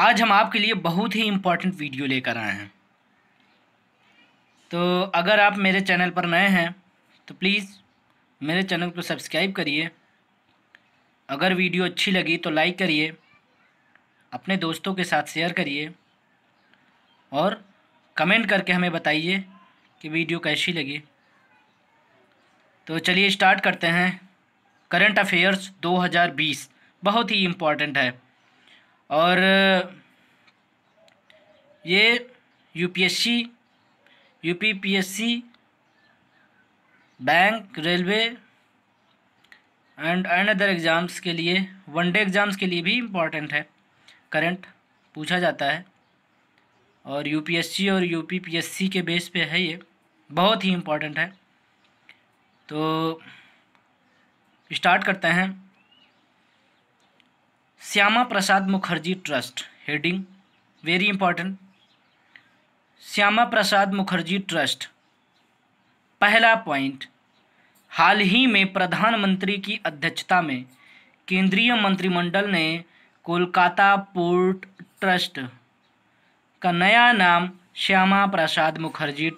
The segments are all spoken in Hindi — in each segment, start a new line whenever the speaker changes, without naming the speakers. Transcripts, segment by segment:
आज हम आपके लिए बहुत ही इम्पॉर्टेंट वीडियो लेकर आए हैं तो अगर आप मेरे चैनल पर नए हैं तो प्लीज़ मेरे चैनल को सब्सक्राइब करिए अगर वीडियो अच्छी लगी तो लाइक करिए अपने दोस्तों के साथ शेयर करिए और कमेंट करके हमें बताइए कि वीडियो कैसी लगी तो चलिए स्टार्ट करते हैं करंट अफेयर्स 2020 बहुत ही इम्पॉर्टेंट है और ये UPSC UPPSC bank railway and and other exams के लिए वन डे एग्ज़ाम्स के लिए भी इम्पॉर्टेंट है करंट पूछा जाता है और यूपीएससी और यूपीपीएससी के बेस पे है ये बहुत ही इम्पॉर्टेंट है तो स्टार्ट करते हैं Shyama Prasad Mukherjee trust heading very important Shyama Prasad Mukherjee trust पहला पॉइंट हाल ही में प्रधानमंत्री की अध्यक्षता में केंद्रीय मंत्रिमंडल ने कोलकाता पोर्ट ट्रस्ट का नया नाम श्यामा प्रसाद मुखर्जी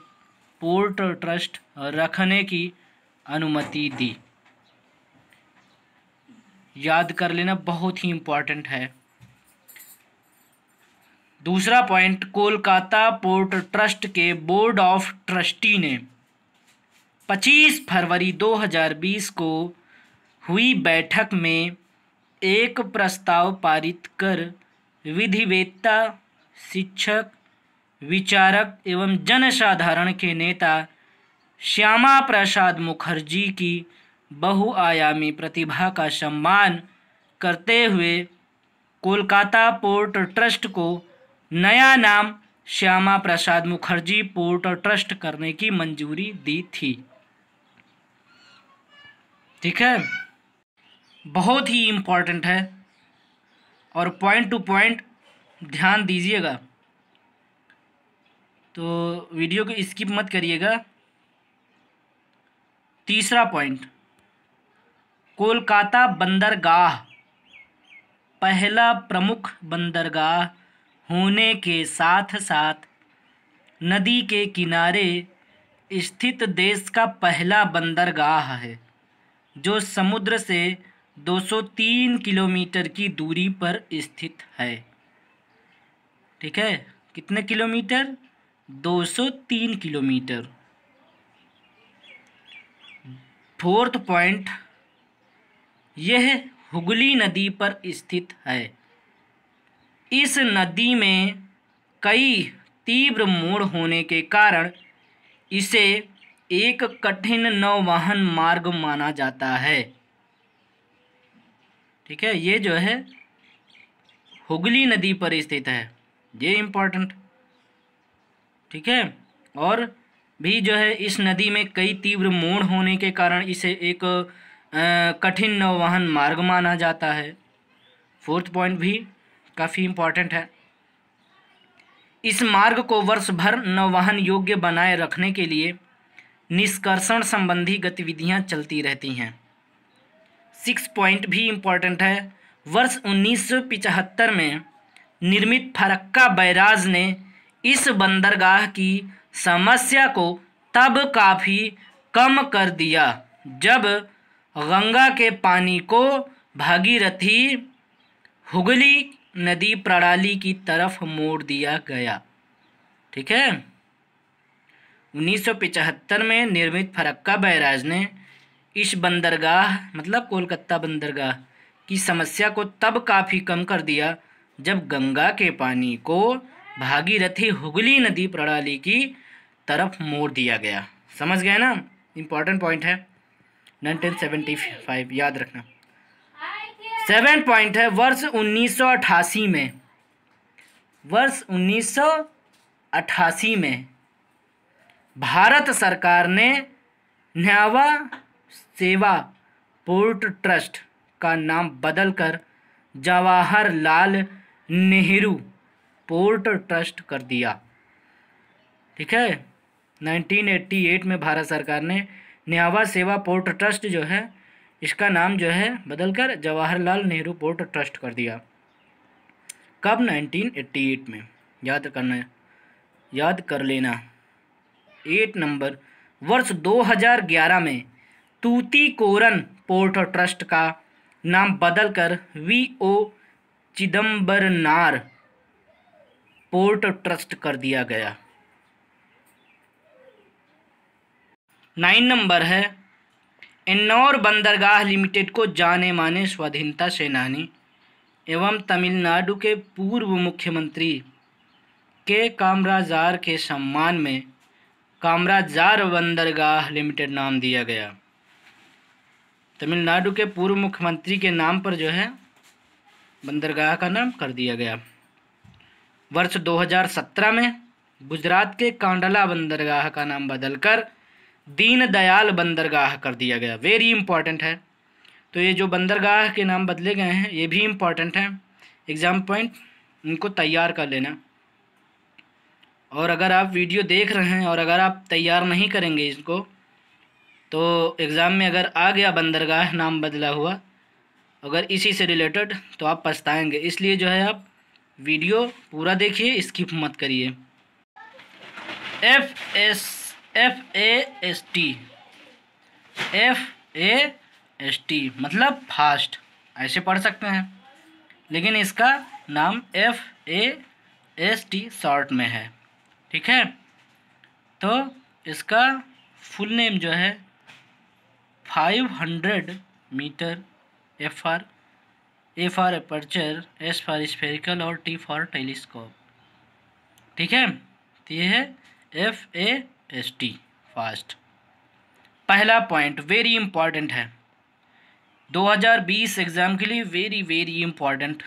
पोर्ट ट्रस्ट रखने की अनुमति दी याद कर लेना बहुत ही इम्पॉर्टेंट है दूसरा पॉइंट कोलकाता पोर्ट ट्रस्ट के बोर्ड ऑफ ट्रस्टी ने 25 फरवरी 2020 को हुई बैठक में एक प्रस्ताव पारित कर विधिवेत्ता शिक्षक विचारक एवं जनसाधारण के नेता श्यामा प्रसाद मुखर्जी की बहुआयामी प्रतिभा का सम्मान करते हुए कोलकाता पोर्ट ट्रस्ट को नया नाम श्यामा प्रसाद मुखर्जी पोर्ट ट्रस्ट करने की मंजूरी दी थी ठीक है बहुत ही इम्पॉर्टेंट है और पॉइंट टू पॉइंट ध्यान दीजिएगा तो वीडियो को स्किप मत करिएगा तीसरा पॉइंट कोलकाता बंदरगाह पहला प्रमुख बंदरगाह होने के साथ साथ नदी के किनारे स्थित देश का पहला बंदरगाह है जो समुद्र से 203 किलोमीटर की दूरी पर स्थित है ठीक है कितने किलोमीटर 203 किलोमीटर फोर्थ पॉइंट यह हुगली नदी पर स्थित है इस नदी में कई तीव्र मोड़ होने के कारण इसे एक कठिन नौवाहन मार्ग माना जाता है ठीक है ये जो है हुगली नदी पर स्थित है ये इम्पोर्टेंट ठीक है और भी जो है इस नदी में कई तीव्र मोड़ होने के कारण इसे एक कठिन नौवहन मार्ग माना जाता है फोर्थ पॉइंट भी काफ़ी इम्पॉर्टेंट है इस मार्ग को वर्ष भर नौवहन योग्य बनाए रखने के लिए निष्कर्षण संबंधी गतिविधियां चलती रहती हैं सिक्स पॉइंट भी इम्पॉर्टेंट है वर्ष पिचहत्तर में निर्मित फरक्का बैराज ने इस बंदरगाह की समस्या को तब काफ़ी कम कर दिया जब गंगा के पानी को भागीरथी हुगली नदी प्रणाली की तरफ मोड़ दिया गया ठीक है 1975 में निर्मित फरक्का बैराज ने इस बंदरगाह मतलब कोलकाता बंदरगाह की समस्या को तब काफ़ी कम कर दिया जब गंगा के पानी को भागीरथी हुगली नदी प्रणाली की तरफ मोड़ दिया गया समझ गए ना इम्पॉर्टेंट पॉइंट है 1975 याद रखना सेवन पॉइंट है वर्ष 1988 में वर्ष 1988 में भारत सरकार ने न्यावा सेवा पोर्ट ट्रस्ट का नाम बदलकर जवाहरलाल नेहरू पोर्ट ट्रस्ट कर दिया ठीक है 1988 में भारत सरकार ने न्यावा सेवा पोर्ट ट्रस्ट जो है इसका नाम जो है बदलकर जवाहरलाल नेहरू पोर्ट ट्रस्ट कर दिया कब 1988 में याद करना याद कर लेना एट नंबर वर्ष 2011 में तूती कोरन पोर्ट ट्रस्ट का नाम बदलकर V O Chidambaranar port trust कर दिया गया नाइन नंबर है इन्नौर बंदरगाह लिमिटेड को जाने माने स्वाधीनता सेनानी एवं तमिलनाडु के पूर्व मुख्यमंत्री के कामराजार के सम्मान में कामराजार बंदरगाह लिमिटेड नाम दिया गया तमिलनाडु के पूर्व मुख्यमंत्री के नाम पर जो है बंदरगाह का नाम कर दिया गया वर्ष 2017 में गुजरात के कांडला बंदरगाह का नाम बदलकर दीनदयाल बंदरगाह कर दिया गया वेरी इंपॉर्टेंट है तो ये जो बंदरगाह के नाम बदले गए हैं ये भी इम्पॉर्टेंट हैं एग्ज़ाम पॉइंट इनको तैयार कर लेना और अगर आप वीडियो देख रहे हैं और अगर आप तैयार नहीं करेंगे इसको तो एग्ज़ाम में अगर आ गया बंदरगाह नाम बदला हुआ अगर इसी से रिलेटेड तो आप पछताएंगे इसलिए जो है आप वीडियो पूरा देखिए स्किप मत करिए F S F A S T F A S T मतलब फास्ट ऐसे पढ़ सकते हैं लेकिन इसका नाम F A S T short में है ठीक है तो इसका फुल नेम जो है five hundred metre F R A for aperture S for spherical और टी फॉर टेलीस्कोप ठीक है तो ये है F A S T fast पहला पॉइंट वेरी इंपॉर्टेंट है 2020 एग्ज़ाम के लिए वेरी वेरी इंपॉर्टेंट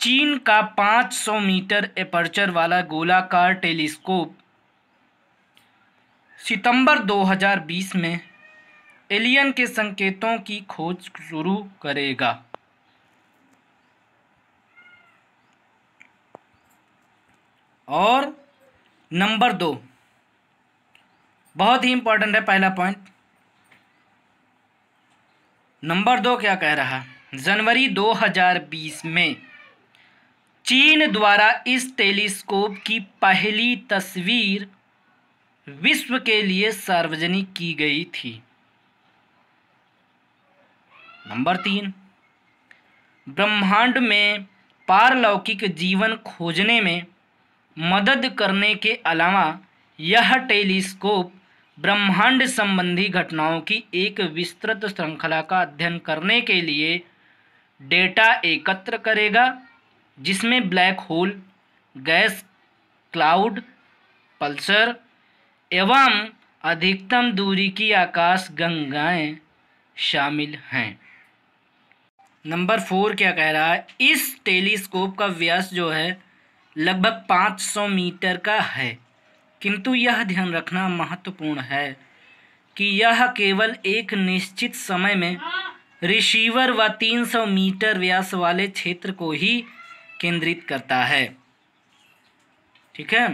चीन का 500 मीटर एपर्चर वाला गोलाकार टेलीस्कोप सितंबर 2020 में एलियन के संकेतों की खोज शुरू करेगा और नंबर दो बहुत ही इंपॉर्टेंट है पहला पॉइंट नंबर दो क्या कह रहा जनवरी 2020 में चीन द्वारा इस टेलीस्कोप की पहली तस्वीर विश्व के लिए सार्वजनिक की गई थी नंबर तीन ब्रह्मांड में पारलौकिक जीवन खोजने में मदद करने के अलावा यह टेलीस्कोप ब्रह्मांड संबंधी घटनाओं की एक विस्तृत श्रृंखला का अध्ययन करने के लिए डेटा एकत्र करेगा जिसमें black hole gas cloud pulsar एवं अधिकतम दूरी की आकाश गंगाएं शामिल हैं नंबर फोर क्या कह रहा है इस टेलीस्कोप का व्यास जो है लगभग 500 मीटर का है किंतु यह ध्यान रखना महत्वपूर्ण है कि यह केवल एक निश्चित समय में रिसीवर व 300 मीटर व्यास वाले क्षेत्र को ही केंद्रित करता है ठीक है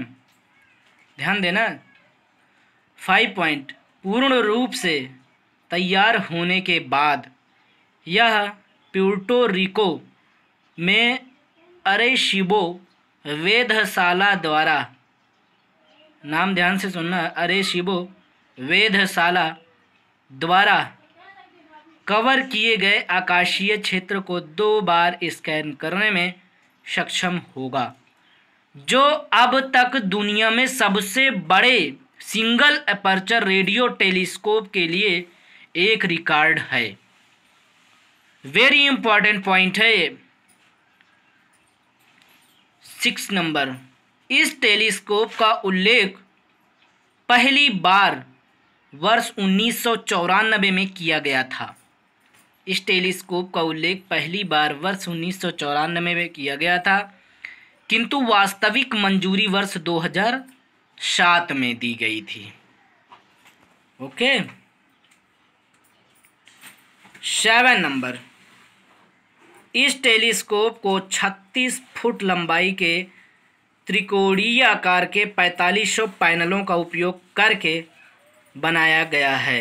ध्यान देना फाइव पॉइंट पूर्ण रूप से तैयार होने के बाद यह प्यूर्टो रिको में अरेशिबो वेधशाला द्वारा नाम ध्यान से सुनना अरे शिवो वेधशाला द्वारा कवर किए गए आकाशीय क्षेत्र को दो बार स्कैन करने में सक्षम होगा जो अब तक दुनिया में सबसे बड़े सिंगल अपर्चर रेडियो टेलीस्कोप के लिए एक रिकॉर्ड है वेरी इंपॉर्टेंट पॉइंट है सिक्स नंबर इस टेलीस्कोप का उल्लेख पहली बार वर्ष उन्नीस में किया गया था इस टेलीस्कोप का उल्लेख पहली बार वर्ष उन्नीस में किया गया था किंतु वास्तविक मंजूरी वर्ष 2007 में दी गई थी ओके सेवन नंबर इस टेलीस्कोप को 36 फुट लंबाई के त्रिकोणीय आकार के सौ पैनलों का उपयोग करके बनाया गया है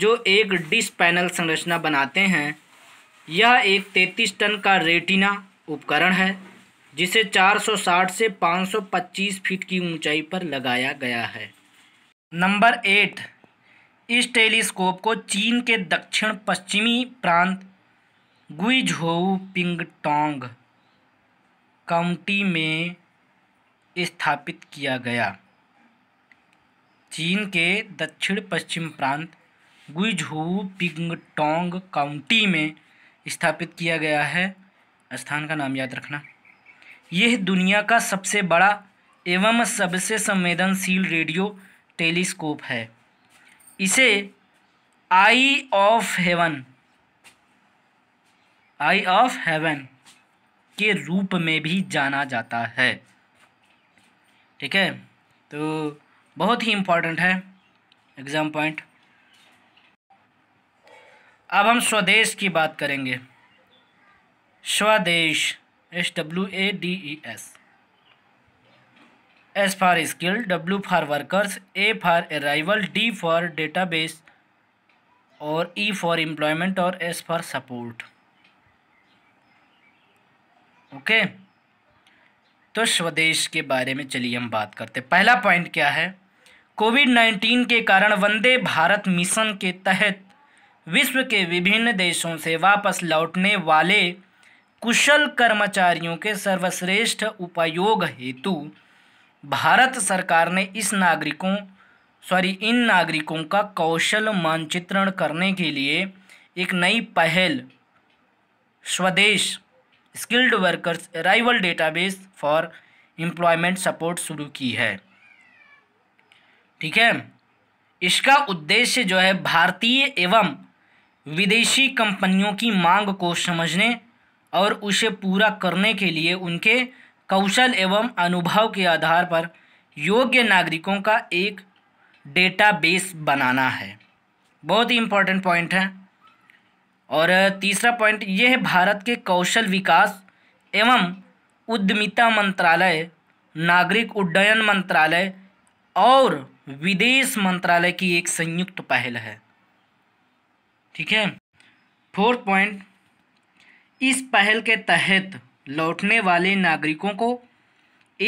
जो एक डिस पैनल संरचना बनाते हैं यह एक 33 टन का रेटिना उपकरण है जिसे 460 से 525 फीट की ऊंचाई पर लगाया गया है नंबर एट इस टेलीस्कोप को चीन के दक्षिण पश्चिमी प्रांत गुइझोऊ पिंगटोंग काउंटी में स्थापित किया गया चीन के दक्षिण पश्चिम प्रांत गुइझू पिंगटोंग काउंटी में स्थापित किया गया है स्थान का नाम याद रखना यह दुनिया का सबसे बड़ा एवं सबसे संवेदनशील रेडियो टेलीस्कोप है इसे eye of heaven eye of heaven के रूप में भी जाना जाता है ठीक है तो बहुत ही इम्पॉर्टेंट है एग्ज़ाम पॉइंट अब हम स्वदेश की बात करेंगे Swades S W A D E S S for skill W for workers A for arrival D for database और ई फॉर एम्प्लॉयमेंट और S for support okay okay? तो स्वदेश के बारे में चलिए हम बात करते हैं पहला पॉइंट क्या है कोविड नाइन्टीन के कारण वंदे भारत मिशन के तहत विश्व के विभिन्न देशों से वापस लौटने वाले कुशल कर्मचारियों के सर्वश्रेष्ठ उपयोग हेतु भारत सरकार ने इस नागरिकों सॉरी इन नागरिकों का कौशल मानचित्रण करने के लिए एक नई पहल Swades skilled workers arrival database for employment support शुरू की है ठीक है इसका उद्देश्य जो है भारतीय एवं विदेशी कंपनियों की मांग को समझने और उसे पूरा करने के लिए उनके कौशल एवं अनुभव के आधार पर योग्य नागरिकों का एक डेटाबेस बनाना है बहुत ही इम्पोर्टेंट पॉइंट है और तीसरा पॉइंट ये है भारत के कौशल विकास एवं उद्यमिता मंत्रालय नागरिक उड्डयन मंत्रालय और विदेश मंत्रालय की एक संयुक्त पहल है ठीक है फोर्थ पॉइंट इस पहल के तहत लौटने वाले नागरिकों को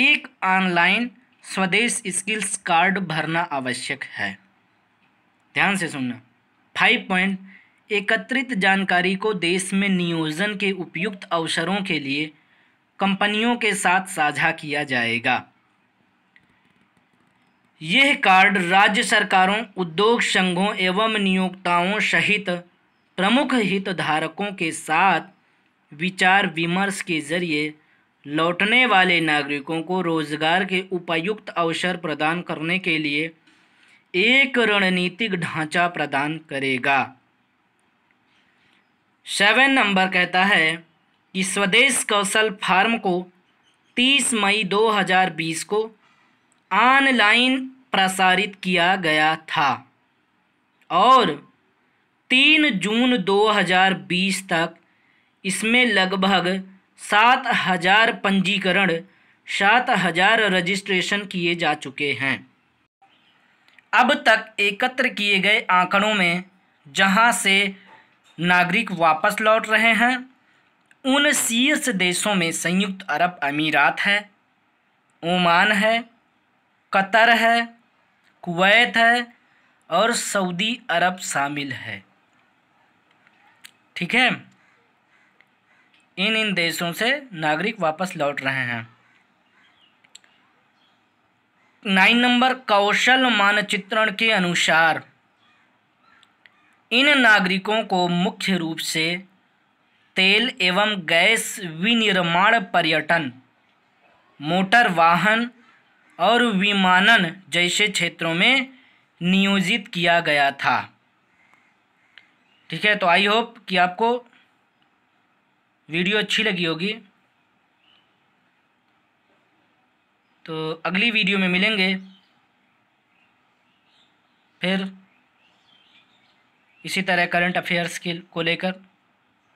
एक ऑनलाइन स्वदेश स्किल्स कार्ड भरना आवश्यक है ध्यान से सुनना फाइव पॉइंट एकत्रित जानकारी को देश में नियोजन के उपयुक्त अवसरों के लिए कंपनियों के साथ साझा किया जाएगा यह कार्ड राज्य सरकारों उद्योग संघों एवं नियोक्ताओं सहित प्रमुख हितधारकों के साथ विचार विमर्श के जरिए लौटने वाले नागरिकों को रोजगार के उपयुक्त अवसर प्रदान करने के लिए एक रणनीतिक ढांचा प्रदान करेगा सेवन नंबर कहता है कि स्वदेश कौशल फार्म को 30 मई 2020 को ऑनलाइन प्रसारित किया गया था और 3 जून 2020 तक इसमें लगभग सात हजार पंजीकरण सात हजार रजिस्ट्रेशन किए जा चुके हैं अब तक एकत्र किए गए आंकड़ों में जहां से नागरिक वापस लौट रहे हैं उन शीर्ष देशों में संयुक्त अरब अमीरात है ओमान है कतर है कुवैत है और सऊदी अरब शामिल है ठीक है इन इन देशों से नागरिक वापस लौट रहे हैं नाइन नंबर कौशल मानचित्रण के अनुसार इन नागरिकों को मुख्य रूप से तेल एवं गैस विनिर्माण पर्यटन मोटर वाहन और विमानन जैसे क्षेत्रों में नियोजित किया गया था ठीक है तो आई होप कि आपको वीडियो अच्छी लगी होगी तो अगली वीडियो में मिलेंगे फिर इसी तरह करंट अफेयर्स के को लेकर